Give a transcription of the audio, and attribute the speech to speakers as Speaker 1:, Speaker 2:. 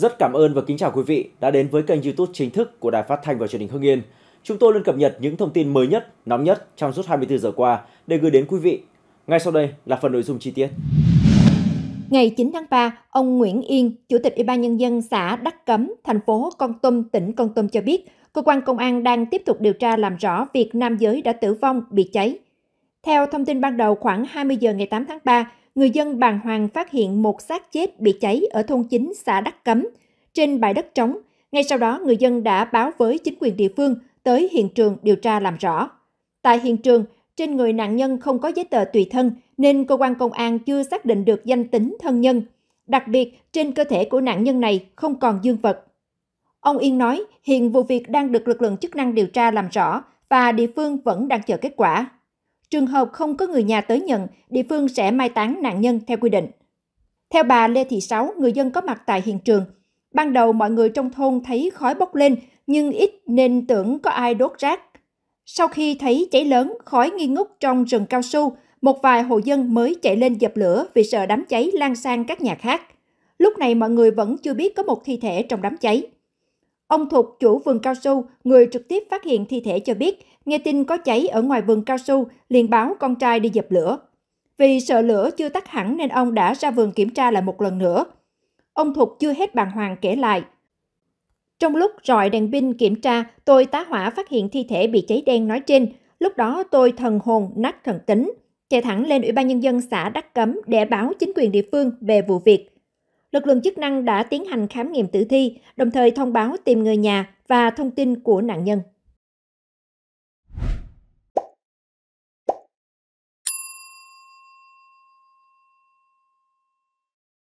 Speaker 1: Rất cảm ơn và kính chào quý vị đã đến với kênh YouTube chính thức của Đài Phát thanh và Truyền hình Hưng Yên. Chúng tôi luôn cập nhật những thông tin mới nhất, nóng nhất trong suốt 24 giờ qua để gửi đến quý vị. Ngay sau đây là phần nội dung chi tiết.
Speaker 2: Ngày 9 tháng 3, ông Nguyễn Yên, Chủ tịch Ủy ban nhân dân xã Đắc Cấm, thành phố Con Tum, tỉnh Con Tum cho biết, cơ quan công an đang tiếp tục điều tra làm rõ việc nam giới đã tử vong bị cháy. Theo thông tin ban đầu khoảng 20 giờ ngày 8 tháng 3, người dân bàng hoàng phát hiện một xác chết bị cháy ở thôn chính xã Đắc Cấm, trên bãi đất trống. Ngay sau đó, người dân đã báo với chính quyền địa phương tới hiện trường điều tra làm rõ. Tại hiện trường, trên người nạn nhân không có giấy tờ tùy thân nên cơ quan công an chưa xác định được danh tính thân nhân. Đặc biệt, trên cơ thể của nạn nhân này không còn dương vật. Ông Yên nói hiện vụ việc đang được lực lượng chức năng điều tra làm rõ và địa phương vẫn đang chờ kết quả. Trường hợp không có người nhà tới nhận, địa phương sẽ mai táng nạn nhân theo quy định. Theo bà Lê Thị Sáu, người dân có mặt tại hiện trường. Ban đầu mọi người trong thôn thấy khói bốc lên, nhưng ít nên tưởng có ai đốt rác. Sau khi thấy cháy lớn, khói nghi ngút trong rừng cao su, một vài hộ dân mới chạy lên dập lửa vì sợ đám cháy lan sang các nhà khác. Lúc này mọi người vẫn chưa biết có một thi thể trong đám cháy. Ông Thục, chủ vườn cao su, người trực tiếp phát hiện thi thể cho biết, nghe tin có cháy ở ngoài vườn cao su, liền báo con trai đi dập lửa. Vì sợ lửa chưa tắt hẳn nên ông đã ra vườn kiểm tra lại một lần nữa. Ông Thục chưa hết bàng hoàng kể lại. Trong lúc rọi đèn pin kiểm tra, tôi tá hỏa phát hiện thi thể bị cháy đen nói trên. Lúc đó tôi thần hồn nát thần tính, chạy thẳng lên Ủy ban Nhân dân xã Đắc Cấm để báo chính quyền địa phương về vụ việc lực lượng chức năng đã tiến hành khám nghiệm tử thi, đồng thời thông báo tìm người nhà và thông tin của nạn nhân.